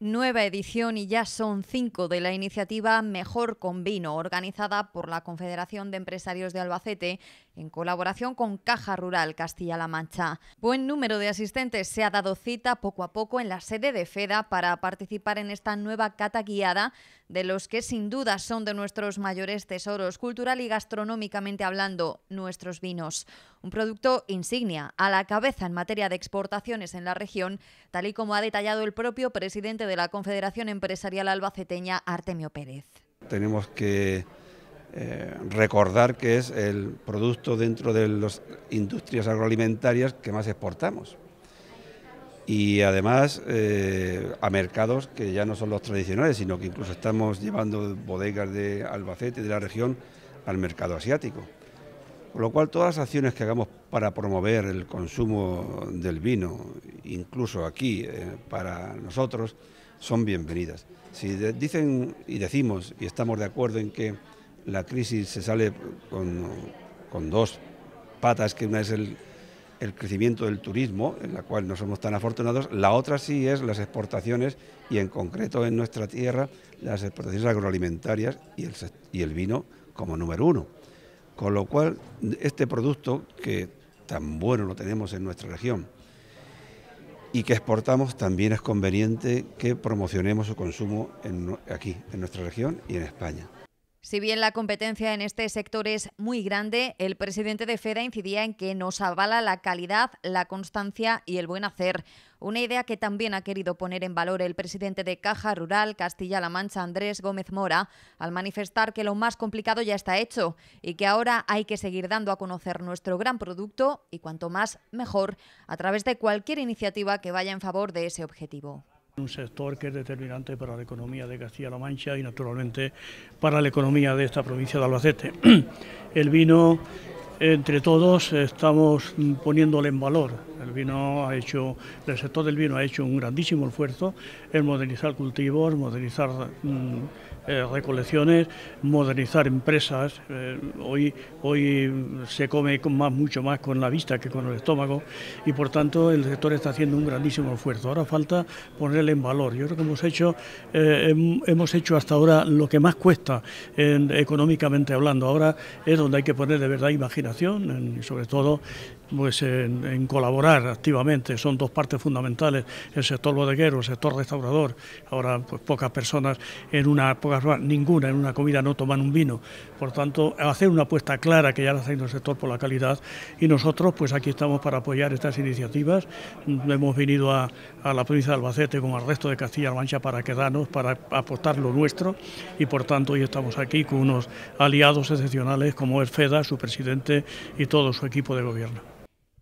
Nueva edición y ya son cinco de la iniciativa Mejor con Vino, organizada por la Confederación de Empresarios de Albacete en colaboración con Caja Rural Castilla-La Mancha. Buen número de asistentes se ha dado cita poco a poco en la sede de FEDA para participar en esta nueva cata guiada de los que sin duda son de nuestros mayores tesoros cultural y gastronómicamente hablando, nuestros vinos un producto insignia, a la cabeza en materia de exportaciones en la región, tal y como ha detallado el propio presidente de la Confederación Empresarial Albaceteña, Artemio Pérez. Tenemos que eh, recordar que es el producto dentro de las industrias agroalimentarias que más exportamos. Y además eh, a mercados que ya no son los tradicionales, sino que incluso estamos llevando bodegas de Albacete, de la región, al mercado asiático. ...por lo cual, todas las acciones que hagamos para promover el consumo del vino, incluso aquí, eh, para nosotros, son bienvenidas. Si dicen y decimos y estamos de acuerdo en que la crisis se sale con, dos patas, que una es el, crecimiento del turismo, en la cual no somos tan afortunados, la otra sí es las exportaciones y en concreto en nuestra tierra las exportaciones agroalimentarias y y el vino como número uno. Con lo cual, este producto que tan bueno lo tenemos en nuestra región y que exportamos, también es conveniente que promocionemos su consumo aquí, en nuestra región y en España. Si bien la competencia en este sector es muy grande, el presidente de FEDA incidía en que nos avala la calidad, la constancia y el buen hacer. Una idea que también ha querido poner en valor el presidente de Caja Rural Castilla-La Mancha, Andrés Gómez Mora, al manifestar que lo más complicado ya está hecho y que ahora hay que seguir dando a conocer nuestro gran producto y cuanto más mejor a través de cualquier iniciativa que vaya en favor de ese objetivo un sector que es determinante para la economía de Castilla-La Mancha y naturalmente para la economía de esta provincia de Albacete. El vino, entre todos, estamos poniéndole en valor el vino ha hecho, el sector del vino ha hecho un grandísimo esfuerzo en modernizar cultivos, modernizar mm, eh, recolecciones, modernizar empresas. Eh, hoy, hoy se come con mucho más con la vista que con el estómago y por tanto el sector está haciendo un grandísimo esfuerzo. Ahora falta ponerle en valor. Yo creo que hemos hecho, eh, hemos hecho hasta ahora lo que más cuesta económicamente hablando. Ahora es donde hay que poner de verdad imaginación, y sobre todo pues en colaborar activamente. Son dos partes fundamentales, el sector bodeguero, el sector restaurador. Ahora pues pocas personas en una, ninguna en una comida no toman un vino. Por tanto, hacer una apuesta clara que ya la hace haciendo el sector por la calidad y nosotros pues aquí estamos para apoyar estas iniciativas. Mm, hemos venido a, la provincia de Albacete con el resto de Castilla-La Mancha para quedarnos, para aportar lo nuestro y por tanto hoy estamos aquí con unos aliados excepcionales como es FEDA, su presidente y todo su equipo de gobierno.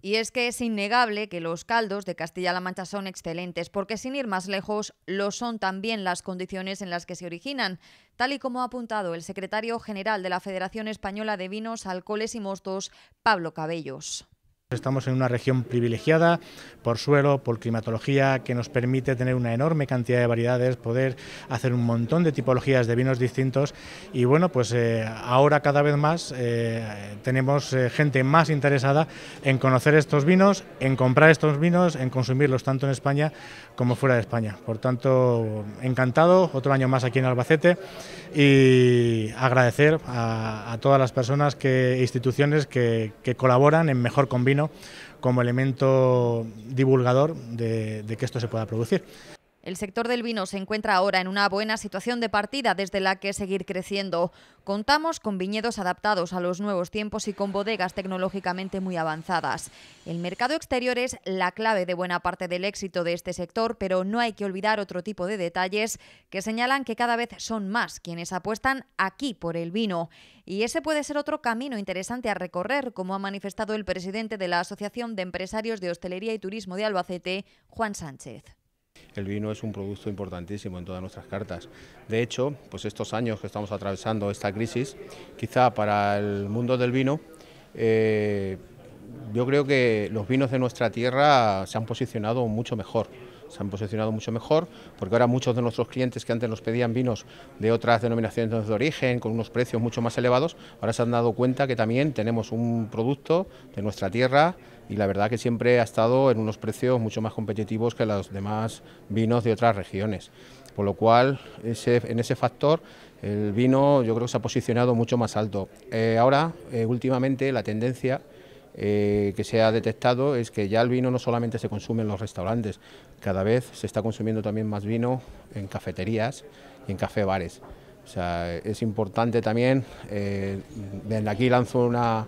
Y es que es innegable que los caldos de Castilla-La Mancha son excelentes, porque sin ir más lejos, lo son también las condiciones en las que se originan, tal y como ha apuntado el secretario general de la Federación Española de Vinos, Alcoholes y Mostos, Pablo Cabellos. Estamos en una región privilegiada por suelo, por climatología, que nos permite tener una enorme cantidad de variedades, poder hacer un montón de tipologías de vinos distintos y bueno, pues eh, ahora cada vez más eh, tenemos eh, gente más interesada en conocer estos vinos, en comprar estos vinos, en consumirlos tanto en España como fuera de España. Por tanto, encantado, otro año más aquí en Albacete y agradecer a, todas las personas, e instituciones que, colaboran en Mejor Convino como elemento divulgador de que esto se pueda producir. El sector del vino se encuentra ahora en una buena situación de partida desde la que seguir creciendo. Contamos con viñedos adaptados a los nuevos tiempos y con bodegas tecnológicamente muy avanzadas. El mercado exterior es la clave de buena parte del éxito de este sector, pero no hay que olvidar otro tipo de detalles que señalan que cada vez son más quienes apuestan aquí por el vino. Y ese puede ser otro camino interesante a recorrer, como ha manifestado el presidente de la Asociación de Empresarios de Hostelería y Turismo de Albacete, Juan Sánchez. El vino es un producto importantísimo en todas nuestras cartas. De hecho, pues estos años que estamos atravesando esta crisis, quizá para el mundo del vino, eh, yo creo que los vinos de nuestra tierra se han posicionado mucho mejor se han posicionado mucho mejor, porque ahora muchos de nuestros clientes que antes nos pedían vinos de otras denominaciones de origen, con unos precios mucho más elevados, ahora se han dado cuenta que también tenemos un producto de nuestra tierra y la verdad que siempre ha estado en unos precios mucho más competitivos que los demás vinos de otras regiones. Por lo cual, ese, en ese factor, el vino yo creo que se ha posicionado mucho más alto. Eh, ahora, eh, últimamente, la tendencia eh, que se ha detectado es que ya el vino no solamente se consume en los restaurantes, cada vez se está consumiendo también más vino en cafeterías y en café bares. O sea, es importante también, eh, desde aquí lanzo una,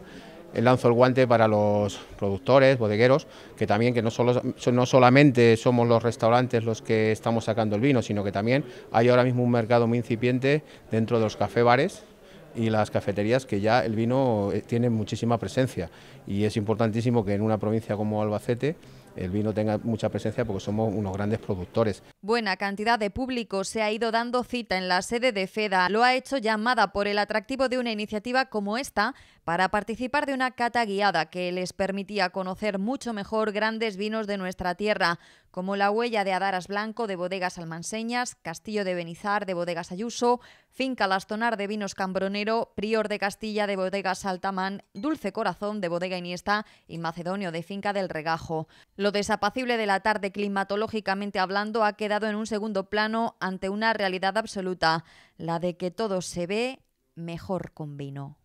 lanzo el guante para los productores, bodegueros, que también que no, no solamente somos los restaurantes los que estamos sacando el vino, sino que también hay ahora mismo un mercado muy incipiente dentro de los café bares y las cafeterías que ya el vino eh, tiene muchísima presencia y es importantísimo que en una provincia como Albacete el vino tenga mucha presencia porque somos unos grandes productores. Buena cantidad de público se ha ido dando cita en la sede de FEDA. Lo ha hecho llamada por el atractivo de una iniciativa como esta para participar de una cata guiada que les permitía conocer mucho mejor grandes vinos de nuestra tierra como la huella de Adaras Blanco de Bodegas Almanseñas, Castillo de Benizar de Bodegas Ayuso, Finca Lastonar de Vinos Cambronero, Prior de Castilla de Bodegas Altamán, Dulce Corazón de Bodega Iniesta y Macedonio de Finca del Regajo. Lo desapacible de la tarde climatológicamente hablando ha quedado en un segundo plano ante una realidad absoluta, la de que todo se ve mejor con vino.